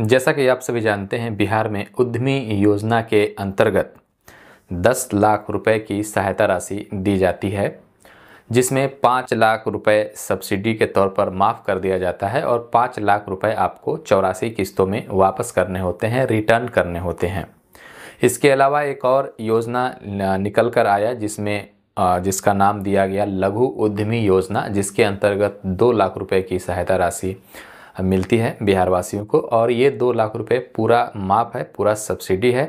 जैसा कि आप सभी जानते हैं बिहार में उद्यमी योजना के अंतर्गत 10 लाख रुपए की सहायता राशि दी जाती है जिसमें 5 लाख रुपए सब्सिडी के तौर पर माफ़ कर दिया जाता है और 5 लाख रुपए आपको चौरासी किस्तों में वापस करने होते हैं रिटर्न करने होते हैं इसके अलावा एक और योजना निकल कर आया जिसमें जिसका नाम दिया गया लघु उद्यमी योजना जिसके अंतर्गत दो लाख रुपये की सहायता राशि मिलती है बिहार वासियों को और ये दो लाख रुपए पूरा माफ है पूरा सब्सिडी है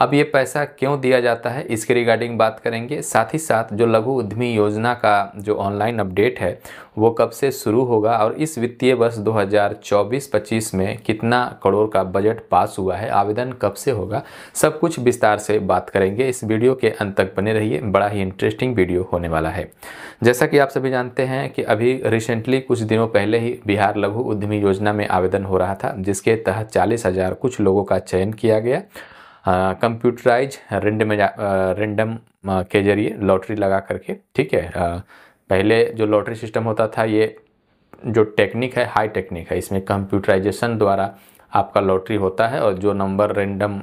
अब ये पैसा क्यों दिया जाता है इसके रिगार्डिंग बात करेंगे साथ ही साथ जो लघु उद्यमी योजना का जो ऑनलाइन अपडेट है वो कब से शुरू होगा और इस वित्तीय वर्ष 2024-25 में कितना करोड़ का बजट पास हुआ है आवेदन कब से होगा सब कुछ विस्तार से बात करेंगे इस वीडियो के अंत तक बने रहिए बड़ा ही इंटरेस्टिंग वीडियो होने वाला है जैसा कि आप सभी जानते हैं कि अभी रिसेंटली कुछ दिनों पहले ही बिहार लघु उद्यमी योजना में आवेदन हो रहा था जिसके तहत चालीस कुछ लोगों का चयन किया गया कंप्यूटराइज रेंडम रेंडम के जरिए लॉटरी लगा करके ठीक है आ, पहले जो लॉटरी सिस्टम होता था ये जो टेक्निक है हाई टेक्निक है इसमें कंप्यूटराइजेशन द्वारा आपका लॉटरी होता है और जो नंबर रेंडम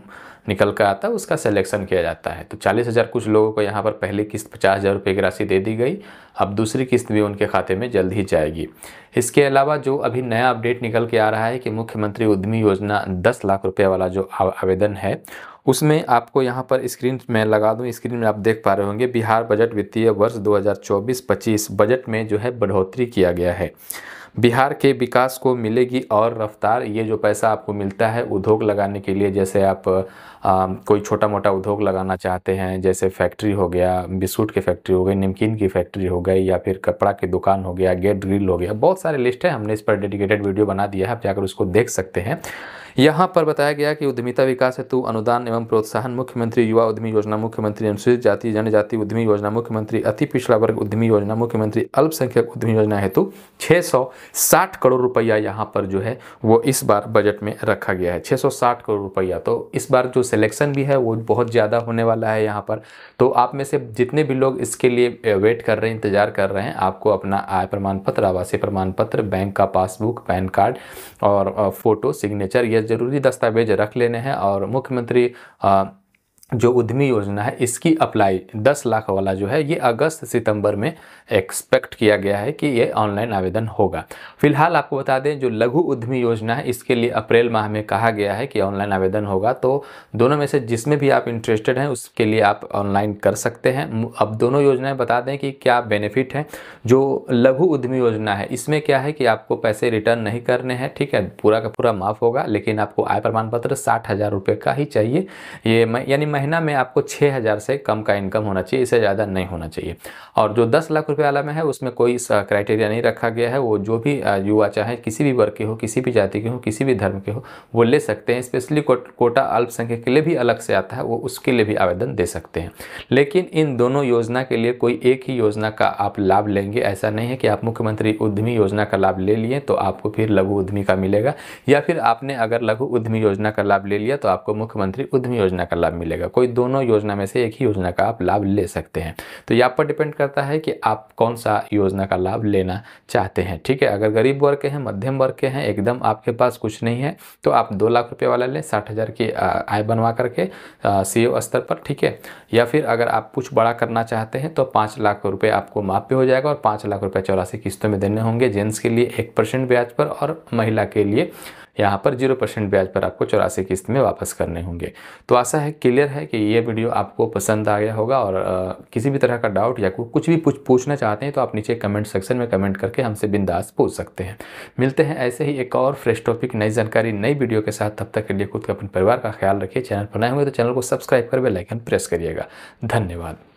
निकल कर आता है उसका सिलेक्शन किया जाता है तो चालीस हज़ार कुछ लोगों को यहाँ पर पहली किस्त पचास हज़ार रुपये की राशि दे दी गई अब दूसरी किस्त भी उनके खाते में जल्द ही जाएगी इसके अलावा जो अभी नया अपडेट निकल के आ रहा है कि मुख्यमंत्री उद्यमी योजना दस लाख रुपये वाला जो आवेदन है उसमें आपको यहाँ पर स्क्रीन में लगा दूँ स्क्रीन में आप देख पा रहे होंगे बिहार बजट वित्तीय वर्ष दो हज़ार बजट में जो है बढ़ोतरी किया गया है बिहार के विकास को मिलेगी और रफ्तार ये जो पैसा आपको मिलता है उद्योग लगाने के लिए जैसे आप कोई छोटा मोटा उद्योग लगाना चाहते हैं जैसे फैक्ट्री हो गया बिस्कुट की फैक्ट्री हो गई नमकीन की फैक्ट्री हो गई या फिर कपड़ा की दुकान हो गया गेट ग्रिल हो गया बहुत सारे लिस्ट है हमने इस पर डेडिकेटेड वीडियो बना दिया है आप जाकर उसको देख सकते हैं यहाँ पर बताया गया कि उद्यमिता विकास हेतु अनुदान एवं प्रोत्साहन मुख्यमंत्री युवा उद्यमी योजना मुख्यमंत्री अनुसूचित जाति जनजाति उद्यमी योजना मुख्यमंत्री अति पिछड़ा वर्ग उद्यमी योजना मुख्यमंत्री अल्पसंख्यक उद्यमी योजना हेतु 660 करोड़ रुपया यहाँ पर जो है वो इस बार बजट में रखा गया है 660 करोड़ रुपया तो इस बार जो सिलेक्शन भी है वो बहुत ज़्यादा होने वाला है यहाँ पर तो आप में से जितने भी लोग इसके लिए वेट कर रहे हैं इंतज़ार कर रहे हैं आपको अपना आय प्रमाण पत्र आवासीय प्रमाण पत्र बैंक का पासबुक पैन कार्ड और फ़ोटो सिग्नेचर यह ज़रूरी दस्तावेज रख लेने हैं और मुख्यमंत्री जो उद्यमी योजना है इसकी अप्लाई 10 लाख वाला जो है ये अगस्त सितंबर में एक्सपेक्ट किया गया है कि ये ऑनलाइन आवेदन होगा फिलहाल आपको बता दें जो लघु उद्यमी योजना है इसके लिए अप्रैल माह में कहा गया है कि ऑनलाइन आवेदन होगा तो दोनों में से जिसमें भी आप इंटरेस्टेड हैं उसके लिए आप ऑनलाइन कर सकते हैं अब दोनों योजनाएँ बता दें कि क्या बेनिफिट है जो लघु उद्यमी योजना है इसमें क्या है कि आपको पैसे रिटर्न नहीं करने हैं ठीक है पूरा का पूरा माफ़ होगा लेकिन आपको आय प्रमाण पत्र साठ का ही चाहिए ये मैं यानी महीना में आपको छः हज़ार से कम का इनकम होना चाहिए इससे ज़्यादा नहीं होना चाहिए और जो दस लाख रुपये वाला में है उसमें कोई क्राइटेरिया नहीं रखा गया है वो जो भी युवा चाहे किसी भी वर्ग के हो किसी भी जाति के हो किसी भी धर्म के हो वो ले सकते हैं स्पेशली कोटा अल्पसंख्यक के लिए भी अलग से आता है वो उसके लिए भी आवेदन दे सकते हैं लेकिन इन दोनों योजना के लिए कोई एक ही योजना का आप लाभ लेंगे ऐसा नहीं है कि आप मुख्यमंत्री उद्यमी योजना का लाभ ले लिए तो आपको फिर लघु उद्यमी का मिलेगा या फिर आपने अगर लघु उद्यमी योजना का लाभ ले लिया तो आपको मुख्यमंत्री उद्यमी योजना का लाभ मिलेगा जाएगा कोई दोनों योजना में से एक ही योजना का आप लाभ ले सकते हैं तो यहाँ आप पर डिपेंड करता है कि आप कौन सा योजना का लाभ लेना चाहते हैं ठीक है अगर गरीब वर्ग के हैं मध्यम वर्ग के हैं एकदम आपके पास कुछ नहीं है तो आप दो लाख रुपये वाला लें साठ हज़ार की आय बनवा करके सी स्तर पर ठीक है या फिर अगर आप कुछ बड़ा करना चाहते हैं तो पाँच लाख रुपये आपको माफ हो जाएगा और पाँच लाख रुपये चौरासी किस्तों में देने होंगे जेंट्स के लिए एक परसेंट ब्याज पर और महिला के लिए यहाँ पर जीरो परसेंट ब्याज पर आपको चौरासी किस्त में वापस करने होंगे तो आशा है क्लियर है कि ये वीडियो आपको पसंद आ गया होगा और आ, किसी भी तरह का डाउट या कुछ भी पूछ पूछना चाहते हैं तो आप नीचे कमेंट सेक्शन में कमेंट करके हमसे बिंदास पूछ सकते हैं मिलते हैं ऐसे ही एक और फ्रेश टॉपिक नई जानकारी नई वीडियो के साथ तब तक के लिए खुद का अपने परिवार का ख्याल रखिए चैनल बनाए होंगे तो चैनल को सब्सक्राइब कर बेलाइकन प्रेस करिएगा धन्यवाद